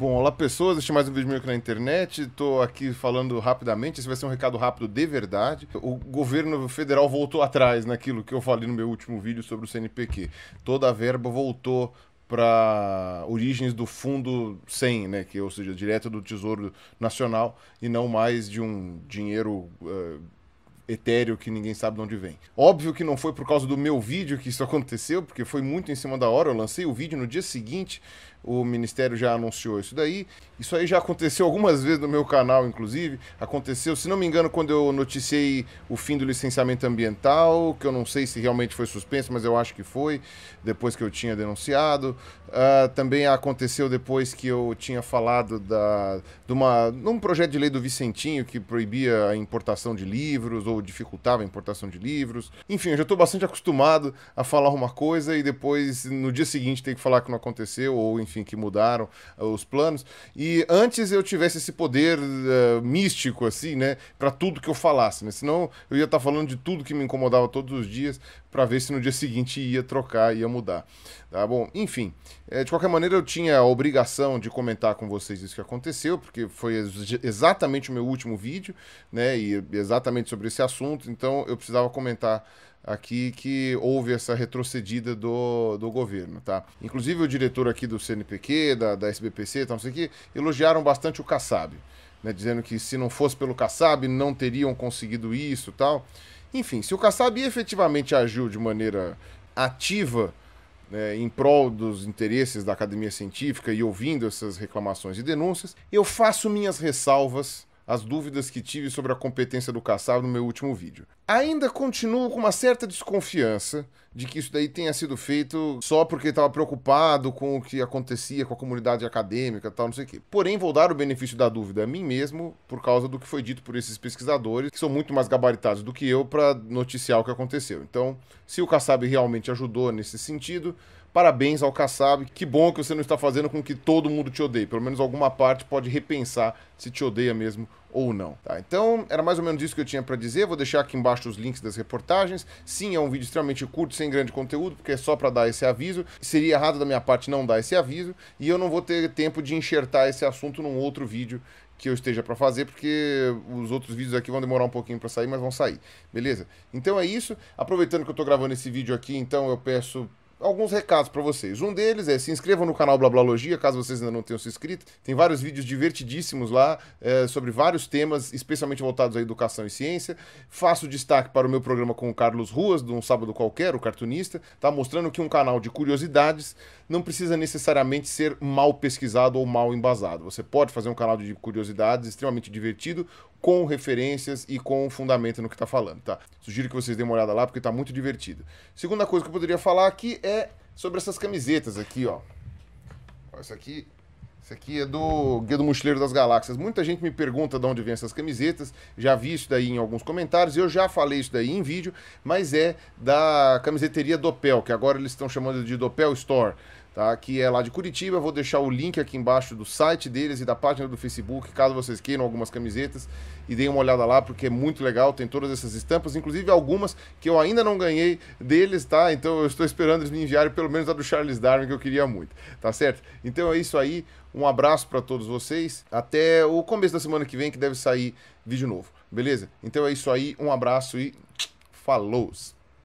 Bom, olá pessoas, este é mais um vídeo meu aqui na internet. Estou aqui falando rapidamente, esse vai ser um recado rápido de verdade. O governo federal voltou atrás naquilo que eu falei no meu último vídeo sobre o CNPq. Toda a verba voltou para origens do fundo 100, né, que ou seja, direto do Tesouro Nacional e não mais de um dinheiro uh, etéreo que ninguém sabe de onde vem. Óbvio que não foi por causa do meu vídeo que isso aconteceu, porque foi muito em cima da hora. Eu lancei o vídeo no dia seguinte, o Ministério já anunciou isso daí. Isso aí já aconteceu algumas vezes no meu canal, inclusive. Aconteceu, se não me engano, quando eu noticiei o fim do licenciamento ambiental, que eu não sei se realmente foi suspenso, mas eu acho que foi, depois que eu tinha denunciado. Uh, também aconteceu depois que eu tinha falado da, de, uma, um projeto de lei do Vicentinho que proibia a importação de livros ou dificultava a importação de livros. Enfim, eu já estou bastante acostumado a falar uma coisa e depois, no dia seguinte, tem que falar que não aconteceu, ou enfim enfim, que mudaram eh, os planos. E antes eu tivesse esse poder uh, místico, assim, né, para tudo que eu falasse, né? Senão eu ia estar tá falando de tudo que me incomodava todos os dias para ver se no dia seguinte ia trocar, ia mudar. Tá bom? Enfim, é, de qualquer maneira, eu tinha a obrigação de comentar com vocês isso que aconteceu, porque foi ex exatamente o meu último vídeo, né? E exatamente sobre esse assunto, então eu precisava comentar aqui que houve essa retrocedida do, do governo, tá? Inclusive o diretor aqui do CNPq, da, da SBPC, tal, não sei o que, elogiaram bastante o Kassab, né? Dizendo que se não fosse pelo Kassab, não teriam conseguido isso tal. Enfim, se o Kassab efetivamente agiu de maneira ativa né, em prol dos interesses da academia científica e ouvindo essas reclamações e denúncias, eu faço minhas ressalvas as dúvidas que tive sobre a competência do Kassab no meu último vídeo. Ainda continuo com uma certa desconfiança de que isso daí tenha sido feito só porque estava preocupado com o que acontecia com a comunidade acadêmica tal, não sei o quê. Porém, vou dar o benefício da dúvida a mim mesmo, por causa do que foi dito por esses pesquisadores, que são muito mais gabaritados do que eu para noticiar o que aconteceu. Então, se o Kassab realmente ajudou nesse sentido, Parabéns ao Kassab, que bom que você não está fazendo com que todo mundo te odeie. Pelo menos alguma parte pode repensar se te odeia mesmo ou não. Tá, então, era mais ou menos isso que eu tinha para dizer. Vou deixar aqui embaixo os links das reportagens. Sim, é um vídeo extremamente curto, sem grande conteúdo, porque é só para dar esse aviso. Seria errado da minha parte não dar esse aviso, e eu não vou ter tempo de enxertar esse assunto num outro vídeo que eu esteja para fazer, porque os outros vídeos aqui vão demorar um pouquinho para sair, mas vão sair. Beleza? Então é isso. Aproveitando que eu estou gravando esse vídeo aqui, então eu peço alguns recados para vocês. Um deles é se inscrevam no canal Blablalogia, caso vocês ainda não tenham se inscrito. Tem vários vídeos divertidíssimos lá é, sobre vários temas, especialmente voltados à educação e ciência. Faço destaque para o meu programa com o Carlos Ruas, de um sábado qualquer, o cartunista, está mostrando que um canal de curiosidades não precisa necessariamente ser mal pesquisado ou mal embasado. Você pode fazer um canal de curiosidades extremamente divertido, com referências e com fundamento no que está falando, tá? Sugiro que vocês deem uma olhada lá, porque está muito divertido. Segunda coisa que eu poderia falar aqui é é sobre essas camisetas aqui, ó. Essa aqui isso aqui é do Guia do Mochileiro das Galáxias. Muita gente me pergunta de onde vem essas camisetas. Já vi isso daí em alguns comentários. Eu já falei isso daí em vídeo, mas é da camiseteria Dopel, que agora eles estão chamando de Dopel Store. Tá, que é lá de Curitiba. Vou deixar o link aqui embaixo do site deles e da página do Facebook, caso vocês queiram algumas camisetas e deem uma olhada lá, porque é muito legal. Tem todas essas estampas, inclusive algumas que eu ainda não ganhei deles, tá? Então eu estou esperando eles me enviarem pelo menos a do Charles Darwin, que eu queria muito, tá certo? Então é isso aí. Um abraço para todos vocês. Até o começo da semana que vem que deve sair vídeo novo, beleza? Então é isso aí, um abraço e falou!